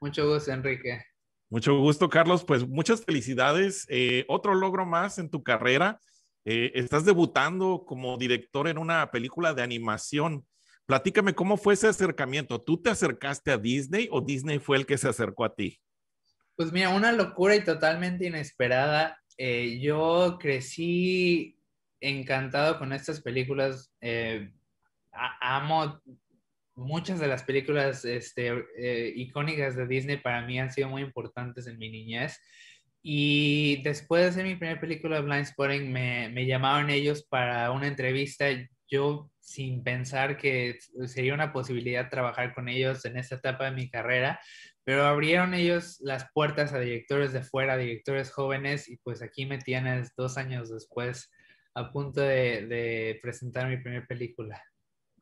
Mucho gusto, Enrique. Mucho gusto, Carlos. Pues muchas felicidades. Eh, otro logro más en tu carrera. Eh, estás debutando como director en una película de animación. Platícame cómo fue ese acercamiento. ¿Tú te acercaste a Disney o Disney fue el que se acercó a ti? Pues mira, una locura y totalmente inesperada. Eh, yo crecí encantado con estas películas. amo muchas de las películas este, eh, icónicas de Disney para mí han sido muy importantes en mi niñez. Y después de hacer mi primera película, Blind Spotting, me, me llamaron ellos para una entrevista. Yo, sin pensar que sería una posibilidad trabajar con ellos en esta etapa de mi carrera, pero abrieron ellos las puertas a directores de fuera, directores jóvenes, y pues aquí me tienes dos años después a punto de, de presentar mi primera película.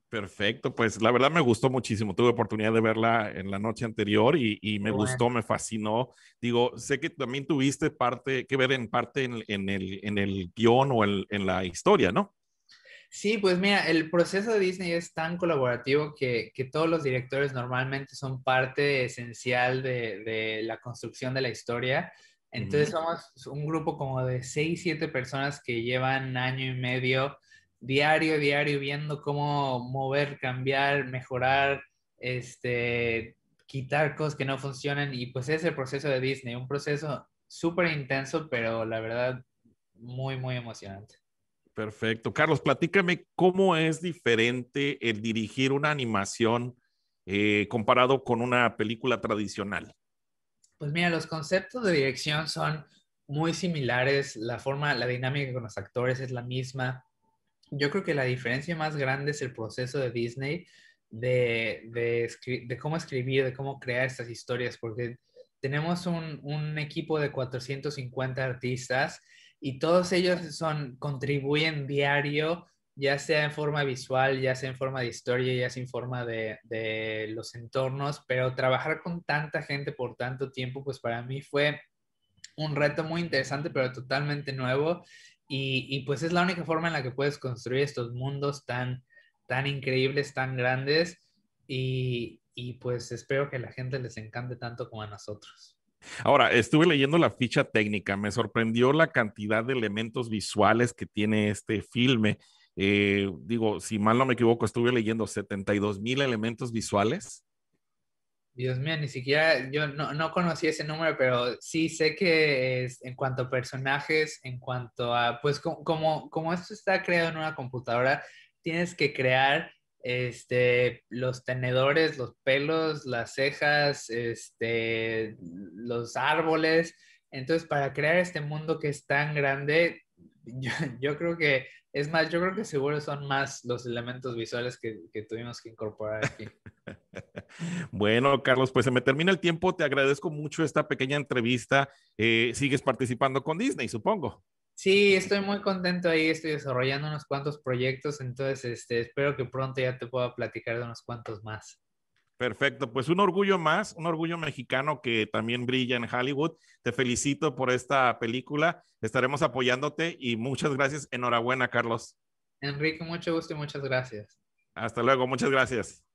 Perfecto, pues la verdad me gustó muchísimo. Tuve oportunidad de verla en la noche anterior y, me gustó, me fascinó. Digo, sé que también tuviste parte que ver en parte en, el, en guión o en la historia, ¿no? Sí, pues mira, el proceso de Disney es tan colaborativo que, todos los directores normalmente son parte esencial de, la construcción de la historia. Entonces somos un grupo como de seis, siete personas que llevan año y medio diario, diario, viendo cómo mover, cambiar, mejorar, este, quitar cosas que no funcionan. Y pues es el proceso de Disney, un proceso súper intenso, pero la verdad, muy, muy emocionante. Perfecto. Carlos, platícame cómo es diferente el dirigir una animación eh, comparado con una película tradicional. Pues mira, los conceptos de dirección son muy similares, la forma, la dinámica con los actores es la misma, yo creo que la diferencia más grande es el proceso de Disney de, de, cómo escribir, de cómo crear estas historias, porque tenemos un, equipo de 450 artistas y todos ellos son, contribuyen diario, ya sea en forma visual, ya sea en forma de historia, ya sea en forma de, de los entornos, pero trabajar con tanta gente por tanto tiempo, pues para mí fue un reto muy interesante, pero totalmente nuevo. Y, pues es la única forma en la que puedes construir estos mundos tan, tan increíbles, tan grandes. Y, pues espero que la gente les encante tanto como a nosotros. Ahora, estuve leyendo la ficha técnica, me sorprendió la cantidad de elementos visuales que tiene este filme. Eh, digo, si mal no me equivoco, estuve leyendo 72 mil elementos visuales Dios mío, ni siquiera yo no, no conocí ese número, pero sí sé que es, en cuanto a personajes, en cuanto a, pues como, como esto está creado en una computadora, tienes que crear este, los tenedores, los pelos, las cejas, este, los árboles. Entonces, para crear este mundo que es tan grande, yo, creo que, es más, yo creo que seguro son más los elementos visuales que, tuvimos que incorporar aquí. bueno, Carlos, pues se me termina el tiempo. Te agradezco mucho esta pequeña entrevista. Eh, sigues participando con Disney, supongo. Sí, estoy muy contento ahí, estoy desarrollando unos cuantos proyectos, entonces este, espero que pronto ya te pueda platicar de unos cuantos más. Perfecto, pues un orgullo más, un orgullo mexicano que también brilla en Hollywood. Te felicito por esta película, estaremos apoyándote y muchas gracias. Enhorabuena, Carlos. Enrique, mucho gusto y muchas gracias. Hasta luego, muchas gracias.